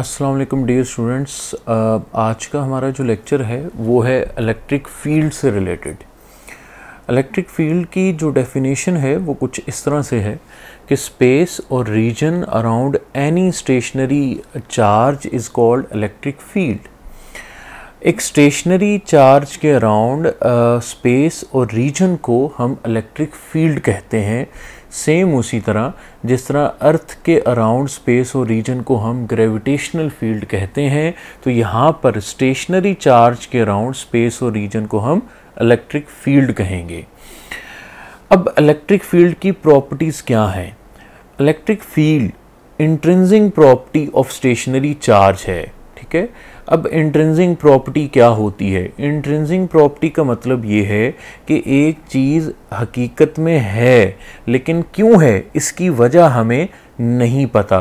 अस्सलाम वालेकुम dear students आज का हमारा जो लेक्चर है वो है इलेक्ट्रिक फील्ड से रिलेटेड इलेक्ट्रिक फील्ड की जो डेफिनेशन है वो कुछ इस तरह से है कि स्पेस और region around any stationary charge is called electric field एक स्टेशनरी चार्ज के अराउंड स्पेस और रीजन को हम इलेक्ट्रिक फील्ड कहते हैं सेम उसी तरह जिस तरह अर्थ के अराउंड स्पेस और रीजन को हम ग्रेविटेशनल फील्ड कहते हैं तो यहाँ पर स्टेशनरी चार्ज के अराउंड स्पेस और रीजन को हम इलेक्ट्रिक फील्ड कहेंगे अब इलेक्ट्रिक फील्ड की प्रॉपर्टीज़ क्या हैं electric field intrinsic property of stationary charge है ठीक है अब इंट्रेंसिंग प्रॉपर्टी क्या होती है इंट्रेंसिंग प्रॉपर्टी का मतलब ये है कि एक चीज़ हकीकत में है लेकिन क्यों है इसकी वजह हमें नहीं पता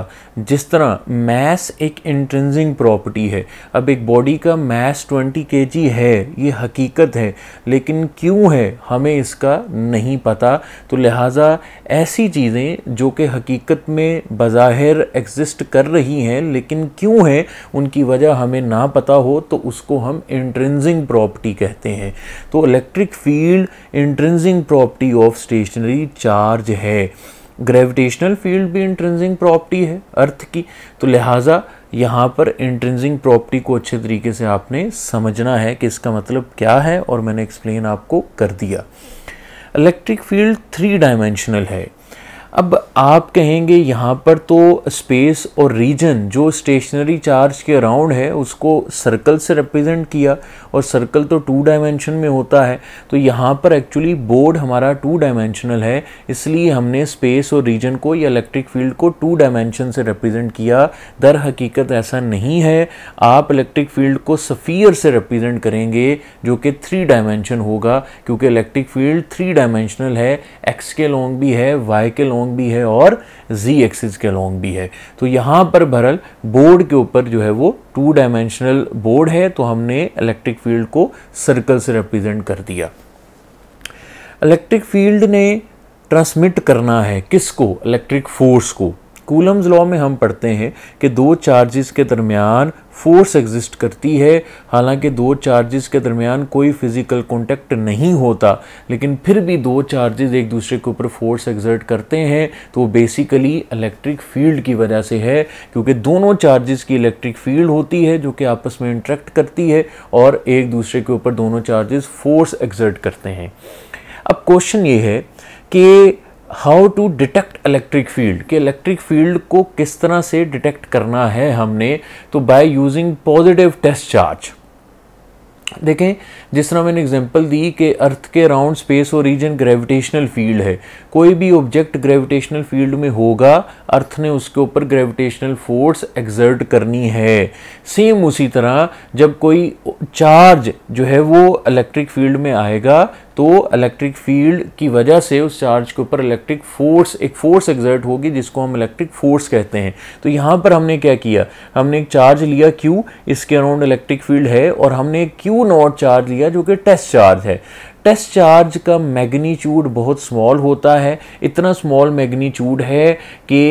जिस तरह मैस एक इंट्रेंसिंग प्रॉपर्टी है अब एक बॉडी का मैस 20 के है ये हकीकत है लेकिन क्यों है हमें इसका नहीं पता तो लिहाजा ऐसी चीज़ें जो कि हकीकत में बज़ाहिर एग्जिस्ट कर रही हैं लेकिन क्यों है उनकी वजह हमें ना पता हो तो उसको हम इंट्रेंसिंग प्रॉपर्टी कहते हैं तो electric field intrinsic property property of stationary charge है ग्रेविटेशनल फील्ड भी इंट्रेंसिंग प्रॉपर्टी है अर्थ की तो लिहाजा यहाँ पर इंट्रेंसिंग प्रॉपर्टी को अच्छे तरीके से आपने समझना है कि इसका मतलब क्या है और मैंने एक्सप्लेन आपको कर दिया इलेक्ट्रिक फील्ड थ्री डायमेंशनल है अब आप कहेंगे यहाँ पर तो स्पेस और रीजन जो स्टेशनरी चार्ज के अराउंड है उसको सर्कल से रिप्रेजेंट किया और सर्कल तो टू डायमेंशन में होता है तो यहाँ पर एक्चुअली बोर्ड हमारा टू डायमेंशनल है इसलिए हमने स्पेस और रीजन को या इलेक्ट्रिक फील्ड को टू डायमेंशन से रिप्रेजेंट किया दर हकीकत ऐसा नहीं है आप इलेक्ट्रिक फील्ड को सफ़ीयर से रिप्रेजेंट करेंगे जो कि थ्री डायमेंशन होगा क्योंकि इलेक्ट्रिक फील्ड थ्री डायमेंशनल है एक्स के लॉन्ग भी है वाई के लॉन्ग अलोंग भी है और जी एक्सिस के अलोंग भी है तो यहाँ पर भरल बोर्ड के ऊपर जो है वो टू डायमेंशनल बोर्ड है तो हमने इलेक्ट्रिक फील्ड को सर्कल से रिप्रेजेंट कर दिया इलेक्ट्रिक फील्ड ने ट्रांसमिट करना है किसको इलेक्ट्रिक फोर्स को कूलम्स लॉ में हम पढ़ते हैं कि दो चार्जेस के दरमियान फोर्स एग्जिस्ट करती है हालांकि दो चार्जेस के दरमियान कोई फिज़िकल कॉन्टेक्ट नहीं होता लेकिन फिर भी दो चार्जेस एक दूसरे के ऊपर फोर्स एग्जर्ट करते हैं तो वो बेसिकली इलेक्ट्रिक फील्ड की वजह से है क्योंकि दोनों चार्जेस की इलेक्ट्रिक फील्ड होती है जो कि आपस में इंट्रैक्ट करती है और एक दूसरे के ऊपर दोनों चार्जेस फोर्स एग्जर्ट करते हैं अब क्वेश्चन ये है कि how to detect electric field कि इलेक्ट्रिक फील्ड को किस तरह से डिटेक्ट करना है हमने तो by using positive test charge देखें जिस तरह मैंने एग्जांपल दी कि अर्थ के राउंड स्पेस और रीजन ग्रेविटेशनल फील्ड है कोई भी ऑब्जेक्ट ग्रेविटेशनल फील्ड में होगा अर्थ ने उसके ऊपर ग्रेविटेशनल फोर्स एग्जर्ट करनी है सेम उसी तरह जब कोई चार्ज जो है वो इलेक्ट्रिक फील्ड में आएगा तो इलेक्ट्रिक फील्ड की वजह से उस चार्ज के ऊपर इलेक्ट्रिक फोर्स एक फोर्स एग्जर्ट होगी जिसको हम इलेक्ट्रिक फोर्स कहते हैं तो यहाँ पर हमने क्या किया हमने एक चार्ज लिया क्यू इसके अराउंड इलेक्ट्रिक फील्ड है और हमने एक क्यू नॉट चार्ज लिया जो कि टेस्ट चार्ज है टेस्ट चार्ज का मैग्नीट्यूड बहुत स्मॉल होता है इतना स्मॉल मैग्नीट्यूड है कि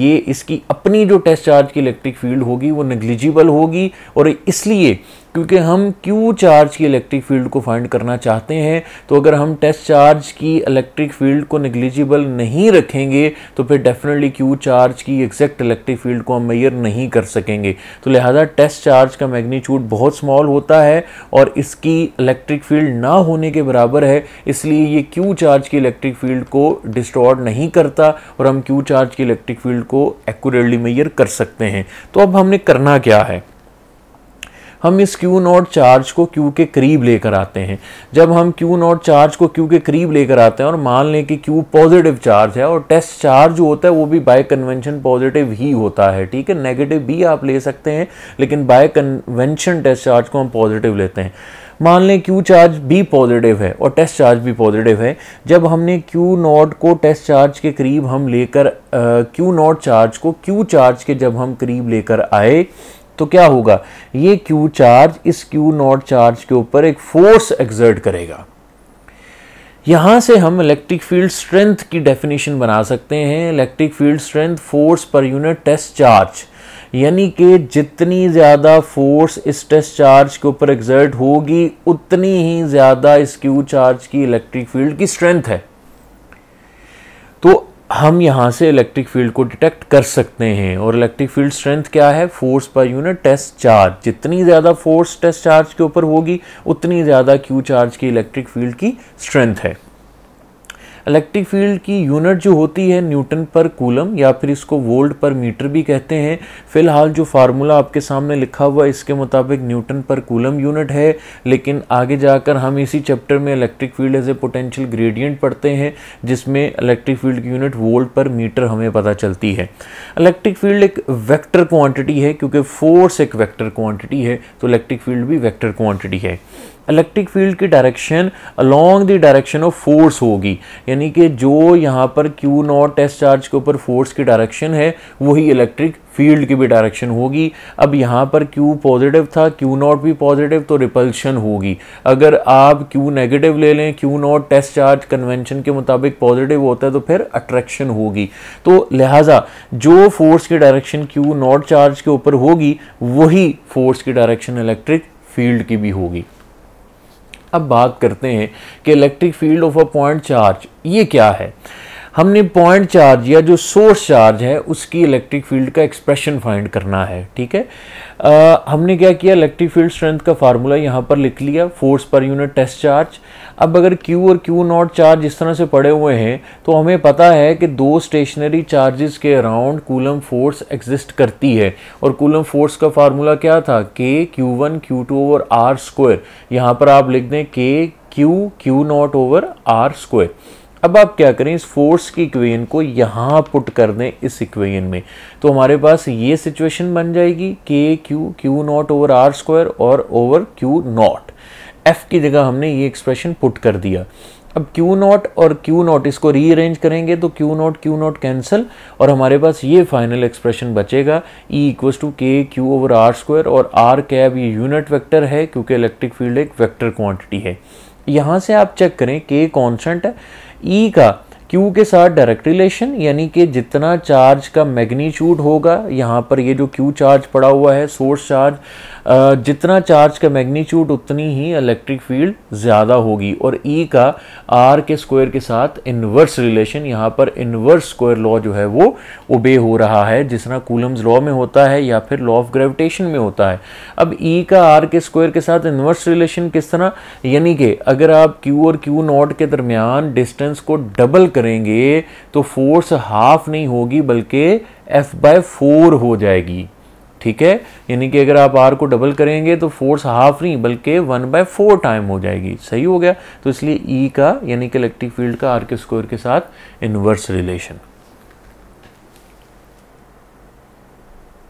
ये इसकी अपनी जो टेस्ट चार्ज की इलेक्ट्रिक फील्ड होगी वो नेग्लिजिबल होगी और इसलिए क्योंकि हम क्यू चार्ज की इलेक्ट्रिक फील्ड को फाइंड करना चाहते हैं तो अगर हम टेस्ट चार्ज की इलेक्ट्रिक फील्ड को निग्लिजिबल नहीं रखेंगे तो फिर डेफिनेटली क्यू चार्ज की एग्जैक्ट इलेक्ट्रिक फील्ड को हम मैयर नहीं कर सकेंगे तो लिहाजा टेस्ट चार्ज का मैग्नीट्यूड बहुत स्मॉल होता है और इसकी इलेक्ट्रिक फील्ड ना होने के बराबर है इसलिए ये क्यू चार्ज की इलेक्ट्रिक फील्ड को डिस्टॉर्ड नहीं करता और हम क्यू चार्ज की इलेक्ट्रिक फील्ड को एक्यूरेटली मेयर कर सकते हैं तो अब हमने करना क्या है हम इस क्यू नॉट चार्ज को क्यू के करीब लेकर आते हैं जब हम क्यू नॉट चार्ज को क्यू के करीब लेकर आते हैं और मान लें कि क्यू पॉजिटिव चार्ज है और टेस्ट चार्ज जो होता है वो भी बाय कन्वेंशन पॉजिटिव ही होता है ठीक है नेगेटिव भी आप ले सकते हैं लेकिन बाय कन्वेंशन टेस्ट चार्ज को हम पॉजिटिव लेते हैं मान लें क्यू चार्ज भी पॉजिटिव है और टेस्ट चार्ज भी पॉजिटिव है जब हमने क्यू नॉट को टेस्ट चार्ज के करीब हम लेकर क्यू नॉट चार्ज को क्यू चार्ज के जब हम करीब लेकर आए तो क्या होगा ये क्यू चार्ज इस क्यू नॉट चार्ज के ऊपर एक फोर्स एग्जर्ट करेगा यहां से हम इलेक्ट्रिक फील्ड स्ट्रेंथ की डेफिनेशन बना सकते हैं electric field strength force per unit test charge यानी कि जितनी ज़्यादा फोर्स इस टेस्ट चार्ज के ऊपर एग्जर्ट होगी उतनी ही ज़्यादा इस क्यू चार्ज की इलेक्ट्रिक फील्ड की स्ट्रेंथ है तो हम यहाँ से इलेक्ट्रिक फील्ड को डिटेक्ट कर सकते हैं और इलेक्ट्रिक फील्ड स्ट्रेंथ क्या है force per unit test charge जितनी ज़्यादा फोर्स टेस्ट चार्ज के ऊपर होगी उतनी ज़्यादा क्यू चार्ज की इलेक्ट्रिक फील्ड की स्ट्रेंथ है इलेक्ट्रिक फील्ड की यूनिट जो होती है न्यूटन पर कूलम या फिर इसको वोल्ट पर मीटर भी कहते हैं फिलहाल जो फार्मूला आपके सामने लिखा हुआ इसके मुताबिक न्यूटन पर कूलम यूनिट है लेकिन आगे जाकर हम इसी चैप्टर में electric field as a potential gradient पढ़ते हैं जिसमें इलेक्ट्रिक फील्ड की यूनिट वोल्ट पर मीटर हमें पता चलती है इलेक्ट्रिक फील्ड एक वैक्टर क्वान्टिटी है क्योंकि फोर्स एक वैक्टर क्वान्टिटी है तो इलेक्ट्रिक फील्ड भी वैक्टर क्वान्टिटी है इलेक्ट्रिक फील्ड की direction along the direction of force होगी यानी कि जो यहाँ पर क्यू नॉट टेस्ट चार्ज के ऊपर फोर्स की डायरेक्शन है वही इलेक्ट्रिक फील्ड की भी डायरेक्शन होगी अब यहाँ पर Q पॉजिटिव था Q नॉट भी पॉजिटिव तो रिपल्शन होगी अगर आप Q नेगेटिव ले लें Q naught test charge convention के मुताबिक पॉजिटिव होता है तो फिर अट्रैक्शन होगी तो लिहाजा जो फोर्स की डायरेक्शन Q नॉट चार्ज के ऊपर होगी वही फोर्स की डायरेक्शन इलेक्ट्रिक फील्ड की भी होगी अब बात करते हैं कि electric field of a point charge ये क्या है हमने पॉइंट चार्ज या जो सोर्स चार्ज है उसकी इलेक्ट्रिक फील्ड का एक्सप्रेशन फाइंड करना है ठीक है आ, हमने क्या किया इलेक्ट्रिक फील्ड स्ट्रेंथ का फार्मूला यहाँ पर लिख लिया force per unit test charge अब अगर Q और Q नॉट चार्ज इस तरह से पड़े हुए हैं तो हमें पता है कि दो स्टेशनरी चार्जेस के अराउंड कूलम फोर्स एग्जिस्ट करती है और कूलम फोर्स का फार्मूला क्या था K Q one Q two over R square यहाँ पर आप लिख दें K Q Q naught over R square अब आप क्या करें इस फोर्स की इक्वेशन को यहाँ पुट कर दें इस इक्वेशन में तो हमारे पास ये सिचुएशन बन जाएगी K Q Q naught over R square और ओवर क्यू नॉट एफ की जगह हमने ये एक्सप्रेशन पुट कर दिया अब Q नॉट और Q नॉट इसको रीअरेंज करेंगे तो Q naught Q naught cancel और हमारे पास ये फाइनल एक्सप्रेशन बचेगा E equals to K Q over R square और आर कैब ये यूनिट वेक्टर है क्योंकि इलेक्ट्रिक फील्ड एक वेक्टर क्वांटिटी है यहाँ से आप चेक करें के कॉन्स्टेंट है ई e का क्यू के साथ डायरेक्ट रिलेशन यानी कि जितना चार्ज का मैग्नीट्यूड होगा यहाँ पर ये जो क्यू चार्ज पड़ा हुआ है सोर्स चार्ज जितना चार्ज का मैग्नीट्यूड उतनी ही इलेक्ट्रिक फील्ड ज़्यादा होगी और ई e का आर के स्क्वायर के साथ इन्वर्स रिलेशन यहाँ पर इन्वर्स स्क्वायर लॉ जो है वो ओबे हो रहा है जिस तरह कूलम्स लॉ में होता है या फिर लॉ ऑफ ग्रेविटेशन में होता है अब ई e का आर के स्क्वायर के साथ इन्वर्स रिलेशन किस तरह यानी कि अगर आप क्यू और क्यू नॉट के दरमियान डिस्टेंस को डबल कर करेंगे तो फोर्स हाफ नहीं होगी बल्कि एफ बाय फोर हो जाएगी ठीक है यानी कि अगर आप आर को डबल करेंगे तो फोर्स हाफ नहीं बल्कि वन बाय फोर टाइम हो जाएगी सही हो गया तो इसलिए ई e का यानी कि इलेक्ट्रिक फील्ड का आर के स्क्वायर के साथ इन्वर्स रिलेशन